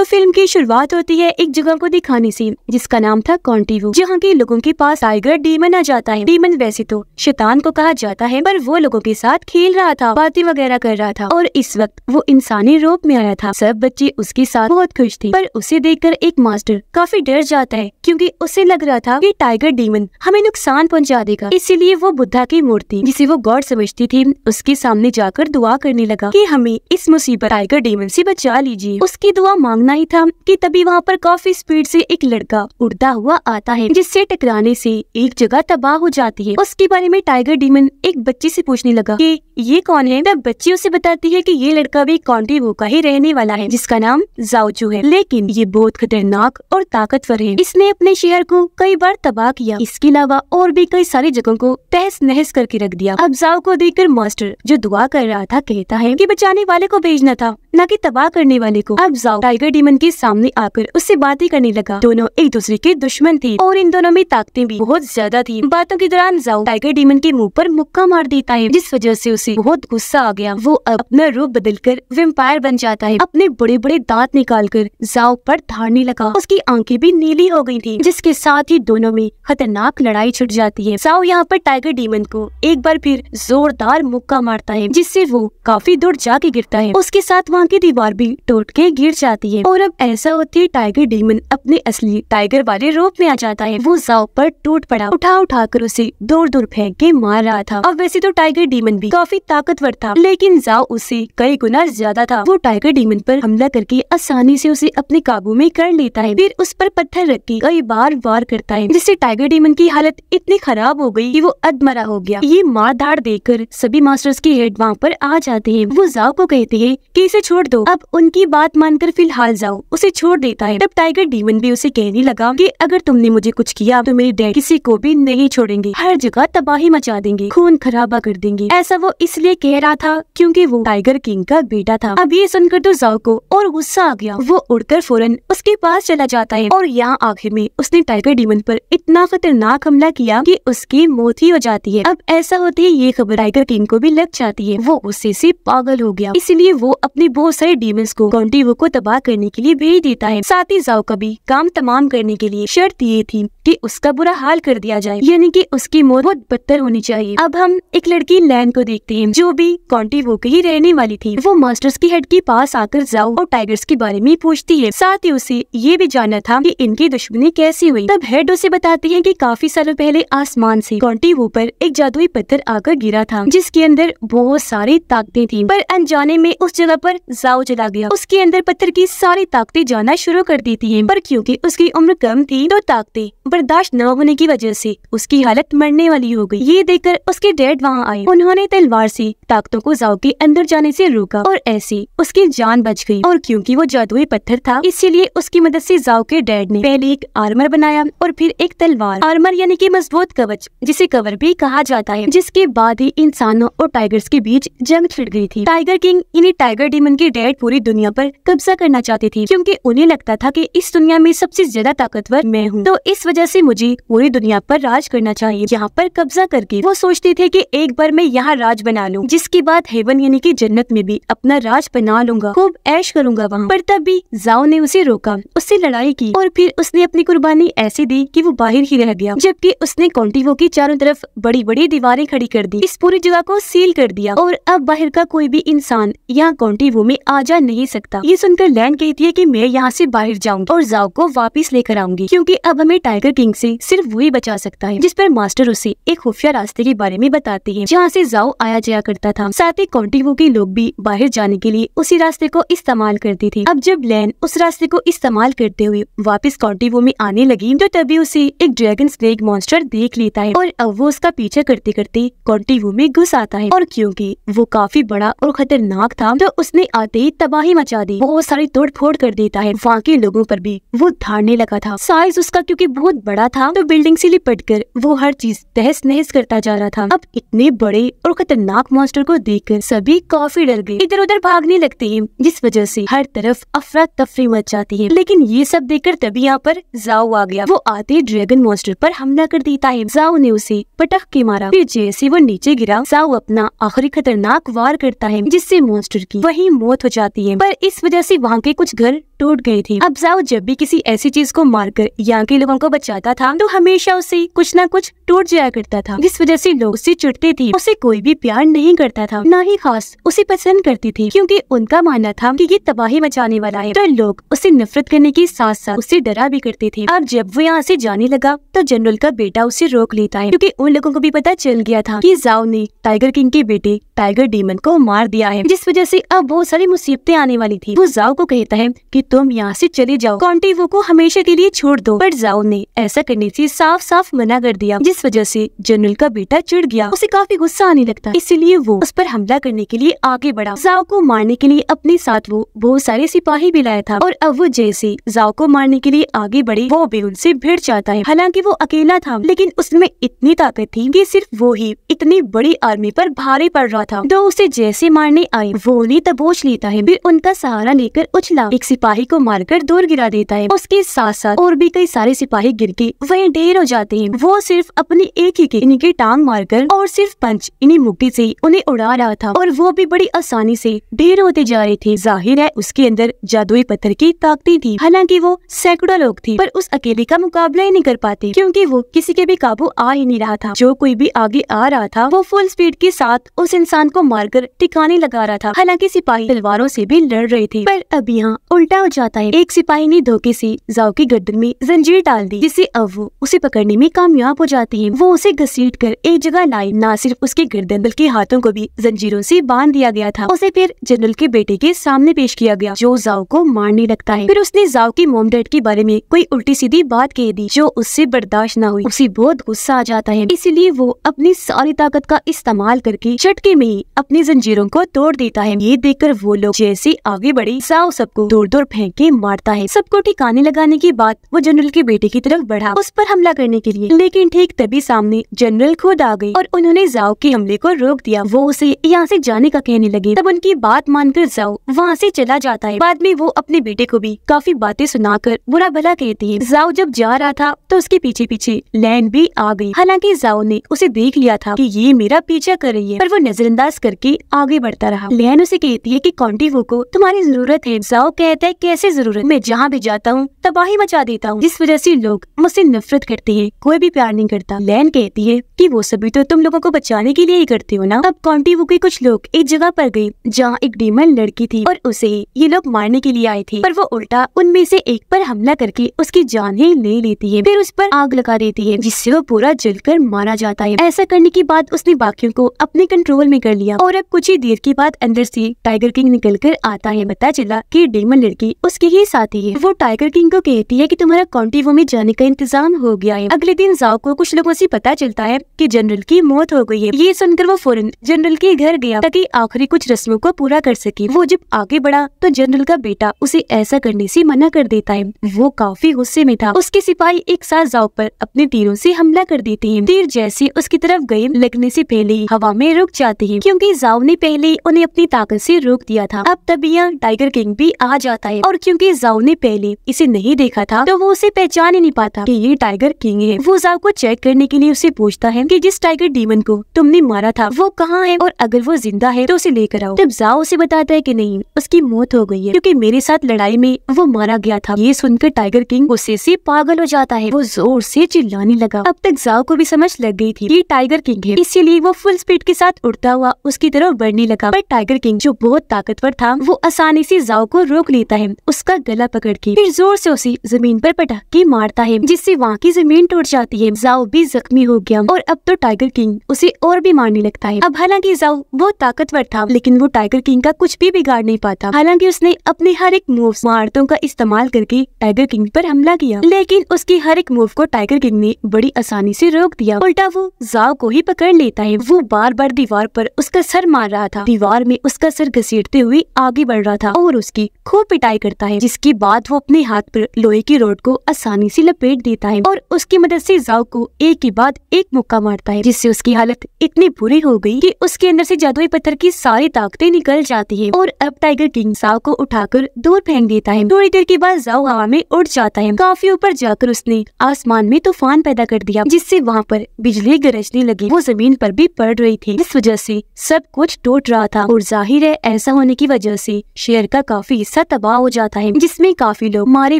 तो फिल्म की शुरुआत होती है एक जगह को दिखाने से जिसका नाम था कॉन्टीव्यू जहाँ के लोगों के पास टाइगर डीमन आ जाता है डीमन वैसे तो शैतान को कहा जाता है पर वो लोगों के साथ खेल रहा था बातें वगैरह कर रहा था और इस वक्त वो इंसानी रूप में आया था सब बच्चे उसके साथ बहुत खुश थे पर उसे कर एक मास्टर काफी डर जाता है क्योंकि उसे लग रहा था कि टाइगर डीमन हमें नुकसान पहुंचा देगा इसीलिए वो बुद्धा की मूर्ति जिसे वो गॉड समझती थी उसके सामने जाकर दुआ करने लगा कि हमें इस मुसीबत टाइगर डीमन से बचा लीजिए उसकी दुआ मांगना इतना ही था कि तभी वहाँ पर काफी स्पीड से एक लड़का उड़ता हुआ आता है जिससे टकराने से एक जगह तबाह हो जाती है उसके बारे में टाइगर डीमन एक बच्ची से पूछने लगा कि ये कौन है तब बच्ची उसे बताती है कि ये लड़का भी वो का ही रहने वाला है जिसका नाम जाऊचू है लेकिन ये बहुत खतरनाक और ताकतवर है इसने अपने शहर को कई बार तबाह किया इसके अलावा और भी कई सारी जगहों को तहस नहस करके रख दिया अब जाओ को देखकर मास्टर जो दुआ कर रहा था कहता है की बचाने वाले को भेजना था न की तबाह करने वाले को अब जाओ टाइगर विमन के सामने आकर उससे बातें करने लगा दोनों एक दूसरे के दुश्मन थे और इन दोनों में ताकतें भी बहुत ज्यादा थी बातों के दौरान जाओ टाइगर डीमन के मुंह पर मुक्का मार देता है जिस वजह से उसे बहुत गुस्सा आ गया वो अब अपना रूप कर वेम्पायर बन जाता है अपने बड़े बड़े दांत निकाल कर जाओ पर धारने लगा उसकी आंखें भी नीली हो गयी थी जिसके साथ ही दोनों में खतरनाक लड़ाई छुट जाती है जाओ यहाँ पर टाइगर डीमन को एक बार फिर जोरदार मुक्का मारता है जिससे वो काफी दूर जाके गिरता है उसके साथ वहाँ की दीवार भी टूट के गिर जाती है चाहिए और अब ऐसा होती है टाइगर डेमन अपने असली टाइगर वाले रूप में आ जाता है वो जाओ पर टूट पड़ा उठा उठा कर उसे दूर दूर फेंक के मार रहा था अब वैसे तो टाइगर डेमन भी काफी ताकतवर था लेकिन जाओ उसे कई गुना ज्यादा था वो टाइगर डेमन पर हमला करके आसानी से उसे अपने काबू में कर लेता है फिर उस पर पत्थर रख के कई बार वार करता है जिससे टाइगर डेमन की हालत इतनी खराब हो गयी की वो अधमरा हो गया ये मार धाड़ देकर सभी मास्टर्स के हेड वहाँ पर आ जाते हैं वो जाओ को कहते हैं कि इसे छोड़ दो अब उनकी बात मानकर फिलहाल निकल जाऊँ उसे छोड़ देता है तब टाइगर डीमन भी उसे कहने लगा की अगर तुमने मुझे कुछ किया तो मेरी डैड किसी को भी नहीं छोड़ेंगे हर जगह तबाही मचा देंगे खून खराबा कर देंगे ऐसा वो इसलिए कह रहा था क्योंकि वो टाइगर किंग का बेटा था अब ये सुनकर तो जाओ को और गुस्सा आ गया वो उड़कर फौरन उसके पास चला जाता है और यहाँ आखिर में उसने टाइगर डीमन पर इतना खतरनाक हमला किया कि उसकी मौत ही हो जाती है अब ऐसा होते ही ये खबर टाइगर किंग को भी लग जाती है वो गुस्से से पागल हो गया इसलिए वो अपने बहुत सारे डीमन को कॉन्टीवो को तबाह करने करने के लिए भेज देता है साथ ही जाओ कभी काम तमाम करने के लिए शर्त ये थी कि उसका बुरा हाल कर दिया जाए यानी कि उसकी मौत बहुत बदतर होनी चाहिए अब हम एक लड़की लैन को देखते हैं जो भी कॉन्टी वो कहीं रहने वाली थी वो मास्टर्स की हेड के पास आकर जाओ और टाइगर्स के बारे में पूछती है साथ ही उसे ये भी जानना था की इनकी दुश्मनी कैसी हुई तब हेड उसे बताती है की काफी सालों पहले आसमान ऐसी कॉन्टी वो पर एक जादुई पत्थर आकर गिरा था जिसके अंदर बहुत सारी ताकतें थी पर अनजाने में उस जगह आरोप जाओ चला गया उसके अंदर पत्थर की सारी ताकतें जाना शुरू कर दी थी पर क्योंकि उसकी उम्र कम थी तो ताकतें बर्दाश्त न होने की वजह से उसकी हालत मरने वाली हो गई ये देखकर उसके डैड वहाँ आए उन्होंने तलवार से ताकतों को जाओ के अंदर जाने से रोका और ऐसे उसकी जान बच गई और क्योंकि वो जादुई पत्थर था इसीलिए उसकी मदद से जाओ के डैड ने पहले एक आर्मर बनाया और फिर एक तलवार आर्मर यानी की मजबूत कवच जिसे कवर भी कहा जाता है जिसके बाद ही इंसानों और टाइगर्स के बीच जंग छिड़ गई थी टाइगर किंग यानी टाइगर डीमन के डैड पूरी दुनिया आरोप कब्जा करना चाहता चाहती थी क्योंकि उन्हें लगता था कि इस दुनिया में सबसे ज्यादा ताकतवर मैं हूँ तो इस वजह से मुझे पूरी दुनिया पर राज करना चाहिए यहाँ पर कब्जा करके वो सोचते थे कि एक बार मैं यहाँ राज बना लूँ जिसके बाद हेवन यानी कि जन्नत में भी अपना राज बना लूंगा खूब ऐश करूंगा वहाँ पर तब भी जाओ ने उसे रोका उससे लड़ाई की और फिर उसने अपनी कुर्बानी ऐसी दी की वो बाहर ही रह गया जबकि उसने कॉन्टिवो की चारों तरफ बड़ी बड़ी दीवारें खड़ी कर दी इस पूरी जगह को सील कर दिया और अब बाहर का कोई भी इंसान यहाँ कॉन्टिवो में आ जा नहीं सकता ये सुनकर लैंड के कहती है कि मैं यहाँ से बाहर जाऊंगी और जाओ को वापस लेकर आऊंगी क्योंकि अब हमें टाइगर किंग से सिर्फ वही बचा सकता है जिस पर मास्टर उसे एक खुफिया रास्ते के बारे में बताती है जहाँ से जाओ आया जाया करता था साथ ही कॉन्टिवो के लोग भी बाहर जाने के लिए उसी रास्ते को इस्तेमाल करती थी अब जब लैन उस रास्ते को इस्तेमाल करते हुए वापिस कॉन्टिवो में आने लगी तो तभी उसे एक ड्रैगन स्नेक मॉन्स्टर देख लेता है और अब वो उसका पीछा करते करते कॉन्टिवो में घुस आता है और क्यूँकी वो काफी बड़ा और खतरनाक था तो उसने आते ही तबाही मचा दी बहुत सारी तोड़ तोड़फोड़ कर देता है वहाँ के लोगों पर भी वो धारने लगा था साइज उसका क्योंकि बहुत बड़ा था तो बिल्डिंग से लिपट कर वो हर चीज तहस नहस करता जा रहा था अब इतने बड़े और खतरनाक मॉन्स्टर को देख कर सभी काफी डर गए इधर उधर भागने लगते है जिस वजह से हर तरफ अफरा तफरी मच जाती है लेकिन ये सब कर तभी यहाँ पर जाओ आ गया वो आते ड्रैगन मॉन्स्टर पर हमला कर देता है जाओ ने उसे पटक के मारा फिर जैसे वो नीचे गिरा जाओ अपना आखिरी खतरनाक वार करता है जिससे मॉन्स्टर की वही मौत हो जाती है पर इस वजह से वहाँ के कुछ good टूट गई थी अब जाओ जब भी किसी ऐसी चीज को मारकर यहाँ के लोगों को बचाता था तो हमेशा उसे कुछ न कुछ टूट जाया करता था जिस वजह से लोग उसे चुटते थे उसे कोई भी प्यार नहीं करता था न ही खास उसे पसंद करती थी क्योंकि उनका मानना था कि ये तबाही मचाने वाला है तो लोग उसे नफरत करने के साथ साथ उसे डरा भी करते थे अब जब वो यहाँ से जाने लगा तो जनरल का बेटा उसे रोक लेता है क्यूँकी उन लोगों को भी पता चल गया था की जाओ ने टाइगर किंग के बेटे टाइगर डीमन को मार दिया है जिस वजह से अब बहुत सारी मुसीबतें आने वाली थी वो जाओ को कहता है कि तुम यहाँ से चले जाओ कॉन्टी वो को हमेशा के लिए छोड़ दो पर जाओ ने ऐसा करने से साफ साफ मना कर दिया जिस वजह से जनरल का बेटा चिड़ गया उसे काफी गुस्सा आने लगता इसीलिए वो उस पर हमला करने के लिए आगे बढ़ा जाओ को मारने के लिए अपने साथ वो बहुत सारे सिपाही भी लाया था और अब वो जैसे जाओ को मारने के लिए आगे बढ़े वो भी उनसे भिड़ जाता है हालांकि वो अकेला था लेकिन उसमें इतनी ताकत थी कि सिर्फ वो ही इतनी बड़ी आर्मी पर भारी पड़ रहा था दो उसे जैसे मारने आए वो उन्हें दबोच लेता है फिर उनका सहारा लेकर उछला एक सिपाही सिपाही को मारकर दूर गिरा देता है उसके साथ साथ और भी कई सारे सिपाही गिर के वही ढेर हो जाते हैं वो सिर्फ अपनी एक ही के इनके टांग मारकर और सिर्फ पंच इन्हीं मुक्ति से उन्हें उड़ा रहा था और वो भी बड़ी आसानी से ढेर होते जा रहे थे जाहिर है उसके अंदर जादुई पत्थर की ताकती थी हालांकि वो सैकड़ों लोग थी पर उस अकेले का मुकाबला ही नहीं कर पाते क्योंकि वो किसी के भी काबू आ ही नहीं रहा था जो कोई भी आगे आ रहा था वो फुल स्पीड के साथ उस इंसान को मारकर टिकाने लगा रहा था हालांकि सिपाही तलवारों से भी लड़ रहे थे पर अब यहाँ उल्टा हो जाता है एक सिपाही ने धोखे से जाओ की गर्दन में जंजीर डाल दी जिससे अब वो उसे पकड़ने में कामयाब हो जाती है वो उसे घसीट कर एक जगह लाई न सिर्फ उसके गर्दन बल्कि हाथों को भी जंजीरों से बांध दिया गया था उसे फिर जनरल के बेटे के सामने पेश किया गया जो जाओ को मारने लगता है फिर उसने जाओ की मोम डेड के बारे में कोई उल्टी सीधी बात कह दी जो उससे बर्दाश्त न हुई उसे बहुत गुस्सा आ जाता है इसीलिए वो अपनी सारी ताकत का इस्तेमाल करके चटके में ही अपनी जंजीरों को तोड़ देता है ये देखकर वो लोग जैसे आगे बढ़े जाओ सबको दूर दूर फेंक कि मारता है सबको ठिकाने लगाने के बाद वो जनरल के बेटे की तरफ बढ़ा उस पर हमला करने के लिए लेकिन ठीक तभी सामने जनरल खुद आ गयी और उन्होंने जाओ के हमले को रोक दिया वो उसे यहाँ से जाने का कहने लगे तब उनकी बात मानकर जाओ वहाँ से चला जाता है बाद में वो अपने बेटे को भी काफी बातें सुनाकर बुरा भला कहती है जाओ जब जा रहा था तो उसके पीछे पीछे लैन भी आ गई हालांकि जाओ ने उसे देख लिया था कि ये मेरा पीछा कर रही है पर वो नजरअंदाज करके आगे बढ़ता रहा लैन उसे कहती है कि कॉन्टीवो को तुम्हारी जरूरत है जाओ कहता है कैसे जरूरत मैं जहाँ भी जाता हूँ तबाही मचा देता हूँ जिस वजह से लोग मुझसे नफरत करते हैं कोई भी प्यार नहीं करता लैन कहती है कि वो सभी तो तुम लोगों को बचाने के लिए ही करते हो ना अब वो के कुछ लोग एक जगह पर गयी जहाँ एक डीमन लड़की थी और उसे ये लोग मारने के लिए आए थे पर वो उल्टा उनमें से एक पर हमला करके उसकी जान ही ले लेती है फिर उस पर आग लगा देती है जिससे वो पूरा जलकर मारा जाता है ऐसा करने के बाद उसने बाकियों को अपने कंट्रोल में कर लिया और अब कुछ ही देर के बाद अंदर से टाइगर किंग निकल कर आता है बता चला की डेमन लड़की थी उसके ही साथी है वो टाइगर किंग को कहती है कि तुम्हारा वो में जाने का इंतजाम हो गया है अगले दिन जाओ को कुछ लोगों से पता चलता है कि जनरल की मौत हो गई है ये सुनकर वो फौरन जनरल के घर गया ताकि आखिरी कुछ रस्मों को पूरा कर सके वो जब आगे बढ़ा तो जनरल का बेटा उसे ऐसा करने ऐसी मना कर देता है वो काफी गुस्से में था उसके सिपाही एक साथ जाओ आरोप अपने तीरों ऐसी हमला कर देते है तीर जैसे उसकी तरफ गए लगने ऐसी पहले ही हवा में रुक जाते हैं क्यूँकी जाओ ने पहले उन्हें अपनी ताकत ऐसी रोक दिया था अब तबिया टाइगर किंग भी आ जाता है है और क्योंकि जाओ ने पहले इसे नहीं देखा था तो वो उसे पहचान ही नहीं पाता कि ये टाइगर किंग है वो जाओ को चेक करने के लिए उसे पूछता है कि जिस टाइगर डीमन को तुमने मारा था वो कहाँ है और अगर वो जिंदा है तो उसे लेकर आओ तब जाओ उसे बताता है की नहीं उसकी मौत हो गई है क्यूँकी मेरे साथ लड़ाई में वो मारा गया था ये सुनकर टाइगर किंग गुस्से ऐसी पागल हो जाता है वो जोर ऐसी चिल्लाने लगा अब तक जाओ को भी समझ लग गई थी ये टाइगर किंग है इसीलिए वो फुल स्पीड के साथ उड़ता हुआ उसकी तरफ बढ़ने लगा पर टाइगर किंग जो बहुत ताकतवर था वो आसानी से जाओ को रोक लेता है है उसका गला पकड़ के फिर जोर से उसे जमीन पर पटक के मारता है जिससे वहाँ की जमीन टूट जाती है जाओ भी जख्मी हो गया और अब तो टाइगर किंग उसे और भी मारने लगता है अब हालांकि जाओ वो ताकतवर था लेकिन वो टाइगर किंग का कुछ भी बिगाड़ नहीं पाता हालांकि उसने अपने हर एक मूव मारतों का इस्तेमाल करके टाइगर किंग पर हमला किया लेकिन उसकी हर एक मूव को टाइगर किंग ने बड़ी आसानी से रोक दिया उल्टा वो जाओ को ही पकड़ लेता है वो बार बार दीवार पर उसका सर मार रहा था दीवार में उसका सर घसीटते हुए आगे बढ़ रहा था और उसकी खूब पिटाई करता है जिसके बाद वो अपने हाथ पर लोहे की रोड को आसानी से लपेट देता है और उसकी मदद से जाओ को एक के बाद एक मुक्का मारता है जिससे उसकी हालत इतनी बुरी हो गई कि उसके अंदर से जादुई पत्थर की सारी ताकतें निकल जाती है और अब टाइगर किंग जाओ को उठाकर दूर फेंक देता है थोड़ी देर के बाद जाओ हवा में उड़ जाता है काफी ऊपर जाकर उसने आसमान में तूफान पैदा कर दिया जिससे वहाँ पर बिजली गरजने लगी वो जमीन पर भी पड़ रही थी इस वजह से सब कुछ टूट रहा था और जाहिर है ऐसा होने की वजह से शेर का काफी हिस्सा तबाह हो जाता है जिसमें काफी लोग मारे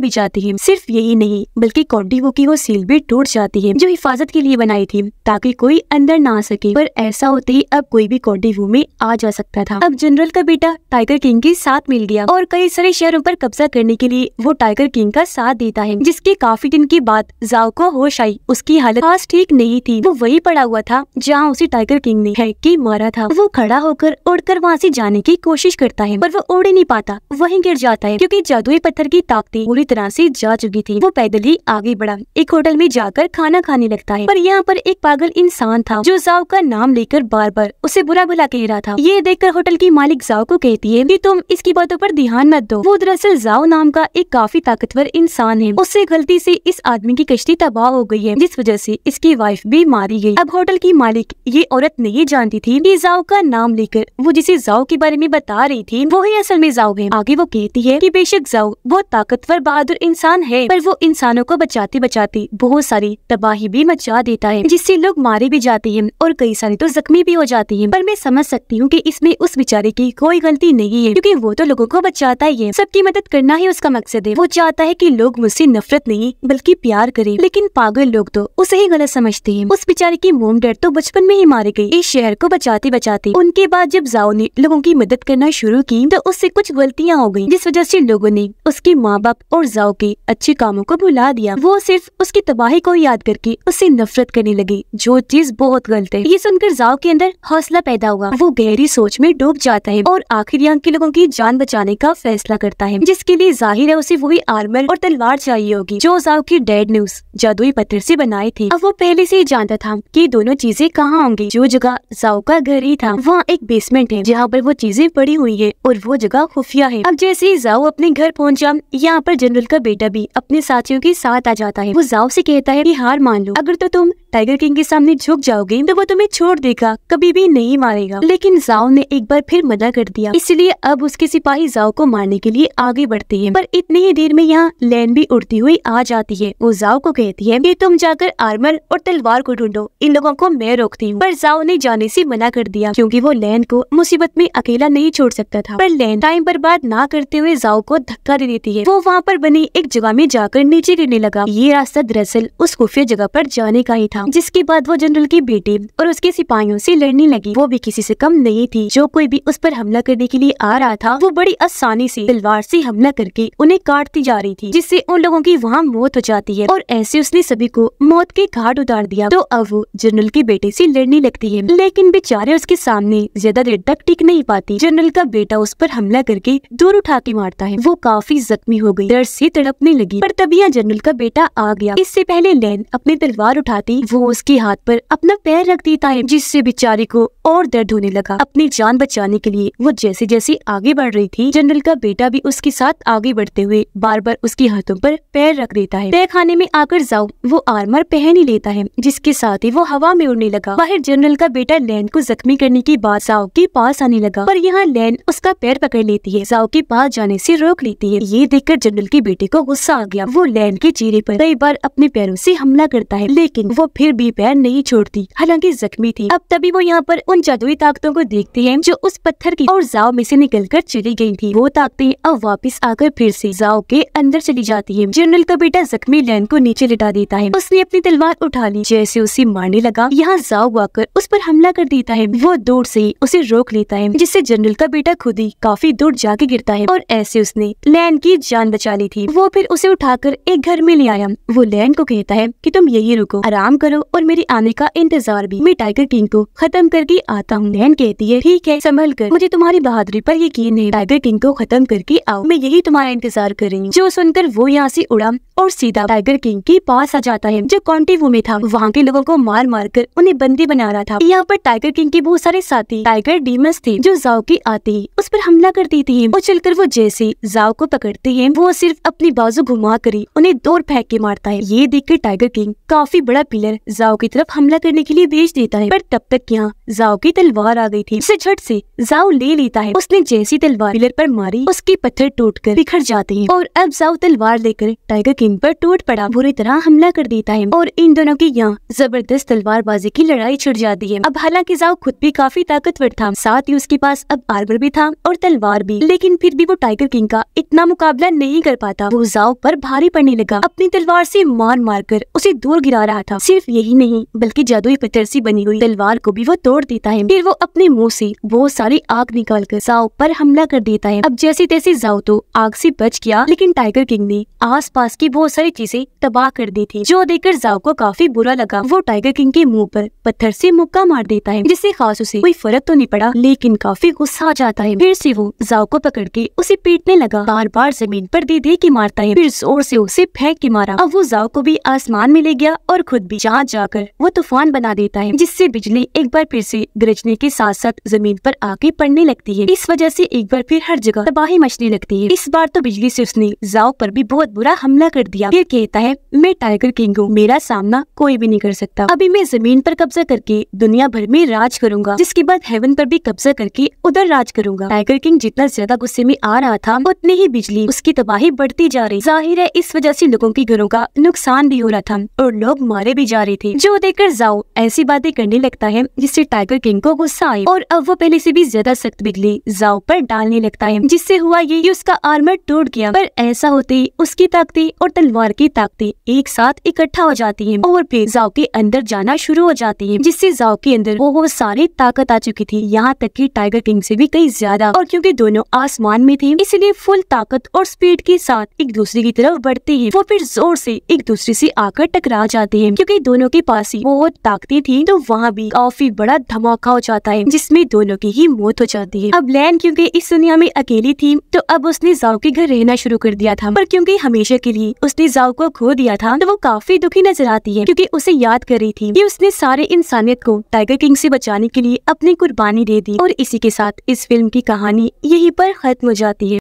भी जाते हैं सिर्फ यही नहीं बल्कि कॉन्डिगो की वो सील भी टूट जाती है जो हिफाजत के लिए बनाई थी ताकि कोई अंदर ना आ सके पर ऐसा होते ही अब कोई भी कॉन्डिगो में आ जा सकता था अब जनरल का बेटा टाइगर किंग के साथ मिल गया और कई सारे शहरों पर कब्जा करने के लिए वो टाइगर किंग का साथ देता है जिसके काफी दिन के बाद जाओ को होश आई उसकी हालत खास ठीक नहीं थी वो वही पड़ा हुआ था जहाँ उसे टाइगर किंग ने है की मारा था वो खड़ा होकर उड़कर वहाँ से जाने की कोशिश करता है पर वो उड़ ही नहीं पाता वहीं गिर जाता है क्योंकि जादुई पत्थर की ताकती पूरी तरह से जा चुकी थी वो पैदल ही आगे बढ़ा एक होटल में जाकर खाना खाने लगता है पर यहाँ पर एक पागल इंसान था जो जाओ का नाम लेकर बार बार उसे बुरा भुला कह रहा था ये देखकर होटल की मालिक जाओ को कहती है की तुम इसकी बातों पर ध्यान मत दो वो दरअसल जाओ नाम का एक काफी ताकतवर इंसान है उससे गलती से इस आदमी की कश्ती तबाह हो गई है जिस वजह से इसकी वाइफ भी मारी गई अब होटल की मालिक ये औरत नहीं जानती थी कि जाओ का नाम लेकर वो जिसे जाओ के बारे में बता रही थी वो ही असल में जाओ है आगे वो कहती है कि बेशक जाऊ वो ताकतवर बहादुर इंसान है पर वो इंसानों को बचाते बचाते बहुत सारी तबाही भी मचा देता है जिससे लोग मारे भी जाते हैं और कई सारे तो जख्मी भी हो जाते हैं पर मैं समझ सकती हूँ की इसमें उस बेचारे की कोई गलती नहीं है क्यूँकी वो तो लोगो को बचाता ही है सबकी मदद करना ही उसका मकसद है वो चाहता है की लोग मुझसे नफरत नहीं बल्कि प्यार करे लेकिन पागल लोग तो उसे ही गलत समझते है उस बेचारे की मोम डर तो बचपन में ही मारे गयी इस शहर को बचाते बचाते उनके बाद जब जाओ ने लोगों की मदद करना शुरू की तो उससे कुछ गलतियाँ हो गयी जिस वजह से लोगों ने उसके माँ बाप और जाओ के अच्छे कामों को भुला दिया वो सिर्फ उसकी तबाही को याद करके उससे नफरत करने लगी जो चीज बहुत गलत है ये सुनकर जाओ के अंदर हौसला पैदा हुआ वो गहरी सोच में डूब जाता है और आखिर यहाँ के लोगों की जान बचाने का फैसला करता है जिसके लिए जाहिर है उसे वही आर्मर और तलवार चाहिए होगी जो जाओ की डेड ने उस जादुई पत्थर से बनाए थे अब वो पहले से ही जानता था कि दोनों चीजें कहाँ होंगी जो जगह जाओ का घर ही था वहाँ एक बेसमेंट है जहाँ पर वो चीजें पड़ी हुई है और वो जगह खुफिया है अब जैसे ही जाओ जाओ अपने घर जा यहाँ पर जनरल का बेटा भी अपने साथियों के साथ आ जाता है वो जाओ से कहता है कि हार मान लो अगर तो तुम टाइगर किंग के सामने झुक जाओगे तो वो तुम्हें छोड़ देगा कभी भी नहीं मारेगा लेकिन जाओ ने एक बार फिर मना कर दिया इसलिए अब उसके सिपाही जाओ को मारने के लिए आगे बढ़ते है पर इतनी ही देर में यहाँ लैन भी उड़ती हुई आ जाती है वो जाओ को कहती है की तुम जाकर आर्मर और तलवार को ढूंढो इन लोगों को मैं रोकती हूँ पर जाओ ने जाने ऐसी मना कर दिया क्यूँकी वो लैन को मुसीबत में अकेला नहीं छोड़ सकता था पर लैन टाइम बर्बाद ना करते हुए साओ को धक्का दे देती है वो वहाँ पर बनी एक जगह में जाकर नीचे गिरने लगा ये रास्ता दरअसल उस खुफिया जगह पर जाने का ही था जिसके बाद वो जनरल की बेटी और उसके सिपाहियों से लड़ने लगी वो भी किसी से कम नहीं थी जो कोई भी उस पर हमला करने के लिए आ रहा था वो बड़ी आसानी से तलवार से हमला करके उन्हें काटती जा रही थी जिससे उन लोगों की वहाँ मौत हो जाती है और ऐसे उसने सभी को मौत के घाट उतार दिया तो अब वो जनरल के बेटे से लड़ने लगती है लेकिन बेचारे उसके सामने ज्यादा देर तक टिक नहीं पाती जनरल का बेटा उस पर हमला करके दूर उठा के मारता जाता है वो काफी जख्मी हो गई दर्द से तड़पने लगी पर तभी जनरल का बेटा आ गया इससे पहले लैन अपने तलवार उठाती वो उसके हाथ पर अपना पैर रख देता है जिससे बेचारी को और दर्द होने लगा अपनी जान बचाने के लिए वो जैसे जैसे आगे बढ़ रही थी जनरल का बेटा भी उसके साथ आगे बढ़ते हुए बार बार उसके हाथों पर पैर रख देता है तय खाने में आकर जाओ वो आर्मर पहन ही लेता है जिसके साथ ही वो हवा में उड़ने लगा बाहर जनरल का बेटा लैन को जख्मी करने की बात जाओ के पास आने लगा पर यहाँ लैन उसका पैर पकड़ लेती है जाओ के पास जाने ऐसी रोक लेती है ये देखकर जनरल के बेटे को गुस्सा आ गया वो लैन के चेहरे पर कई बार अपने पैरों से हमला करता है लेकिन वो फिर भी पैर नहीं छोड़ती हालांकि जख्मी थी अब तभी वो यहाँ पर उन उन जादुई ताकतों को देखते हैं जो उस पत्थर की और जाओ में से निकलकर चली गई थी वो ताकतें अब वापस आकर फिर से जाओ के अंदर चली जाती है जनरल का बेटा जख्मी लैन को नीचे लिटा देता है उसने अपनी तलवार उठा ली जैसे उसे मारने लगा यहाँ जाओ आकर उस पर हमला कर देता है वो दूर से ही उसे रोक लेता है जिससे जनरल का बेटा खुद ही काफी दूर जाके गिरता है और ऐसे उसने लैन की जान बचा ली थी वो फिर उसे उठाकर एक घर में ले आया वो लैन को कहता है कि तुम यही रुको आराम करो और मेरी आने का इंतजार भी मैं टाइगर किंग को खत्म करके आता हूँ नैन कहती है ठीक है संभल कर मुझे तुम्हारी बहादुरी पर यकीन है टाइगर किंग को खत्म करके आओ मैं यही तुम्हारा इंतजार कर रही हूँ जो सुनकर वो यहाँ से उड़ा और सीधा टाइगर किंग के पास आ जाता है जो वो में था वहाँ के लोगों को मार मार कर उन्हें बंदी बना रहा था यहाँ पर टाइगर किंग के बहुत सारे साथी टाइगर डीमस थे जो जाओ की आती है उस पर हमला कर थी और चलकर वो जैसे जाओ को पकड़ती है वो सिर्फ अपनी बाजू घुमा कर उन्हें दौर फेंक के मारता है ये देख कर टाइगर किंग काफी बड़ा पिलर जाओ की तरफ हमला करने के लिए भेज देता है पर तब तक यहाँ जाओ जाओ की तलवार आ गई थी उसे झट से जाओ ले लेता है उसने जैसी तलवार पिलर पर मारी उसके पत्थर टूट कर बिखर जाते हैं और अब जाओ तलवार लेकर टाइगर किंग पर टूट पड़ा बुरी तरह हमला कर देता है और इन दोनों की यहाँ जबरदस्त तलवारबाजी की लड़ाई छिड़ जाती है अब हालांकि जाओ खुद भी काफी ताकतवर था साथ ही उसके पास अब आर्मर भी था और तलवार भी लेकिन फिर भी वो टाइगर किंग का इतना मुकाबला नहीं कर पाता वो जाओ पर भारी पड़ने लगा अपनी तलवार से मार मार कर उसे दूर गिरा रहा था सिर्फ यही नहीं बल्कि जादुई पत्थर से बनी हुई तलवार को भी वो तोड़ देता देता है फिर वो अपने मुँह से बहुत सारी आग निकाल कर साव पर हमला कर देता है अब जैसे तैसे जाओ तो आग से बच गया लेकिन टाइगर किंग ने आसपास की बहुत सारी चीजें तबाह कर दी थी जो देखकर जाओ को काफी बुरा लगा वो टाइगर किंग के मुँह पर पत्थर से मुक्का मार देता है जिससे खास उसे कोई फर्क तो नहीं पड़ा लेकिन काफी गुस्सा आ जाता है फिर से वो जाओ को पकड़ के उसे पीटने लगा बार बार जमीन पर दे दे के मारता है फिर जोर से उसे फेंक के मारा अब वो जाओ को भी आसमान में ले गया और खुद भी जहाँ जाकर वो तूफान बना देता है जिससे बिजली एक बार फिर से गरजने के साथ साथ जमीन पर आके पड़ने लगती है इस वजह से एक बार फिर हर जगह तबाही मचने लगती है इस बार तो बिजली से उसने जाओ पर भी बहुत बुरा हमला कर दिया फिर कहता है मैं टाइगर किंग हूँ मेरा सामना कोई भी नहीं कर सकता अभी मैं जमीन पर कब्जा करके दुनिया भर में राज करूंगा जिसके बाद हेवन पर भी कब्जा करके उधर राज करूंगा टाइगर किंग जितना ज्यादा गुस्से में आ रहा था उतनी ही बिजली उसकी तबाही बढ़ती जा रही जाहिर है इस वजह से लोगों के घरों का नुकसान भी हो रहा था और लोग मारे भी जा रहे थे जो देखकर जाओ ऐसी बातें करने लगता है जिससे टाइगर किंग को गुस्सा आई और अब वो पहले से भी ज्यादा सख्त बिजली जाओ पर डालने लगता है जिससे हुआ ये कि उसका आर्मर टूट गया पर ऐसा होते ही उसकी ताकती और तलवार की ताकती एक साथ इकट्ठा हो जाती है और फिर जाओ के अंदर जाना शुरू हो जाती है जिससे जाओ के अंदर वो वो सारी ताकत आ चुकी थी यहाँ तक की टाइगर किंग ऐसी भी कई ज्यादा और क्यूँकी दोनों आसमान में थे इसलिए फुल ताकत और स्पीड के साथ एक दूसरे की तरफ बढ़ती है वो फिर जोर ऐसी एक दूसरे ऐसी आकर टकरा जाते हैं क्यूँकी दोनों के पास ही बहुत ताकती थी तो वहाँ भी काफी बड़ा धमाका मौका हो जाता है जिसमे दोनों की ही मौत हो जाती है अब लैन क्यूँकी इस दुनिया में अकेली थी तो अब उसने जाओ के घर रहना शुरू कर दिया था पर क्योंकि हमेशा के लिए उसने जाओ को खो दिया था तो वो काफी दुखी नजर आती है क्योंकि उसे याद कर रही थी कि उसने सारे इंसानियत को टाइगर किंग से बचाने के लिए अपनी कुर्बानी दे दी और इसी के साथ इस फिल्म की कहानी यही पर खत्म हो जाती है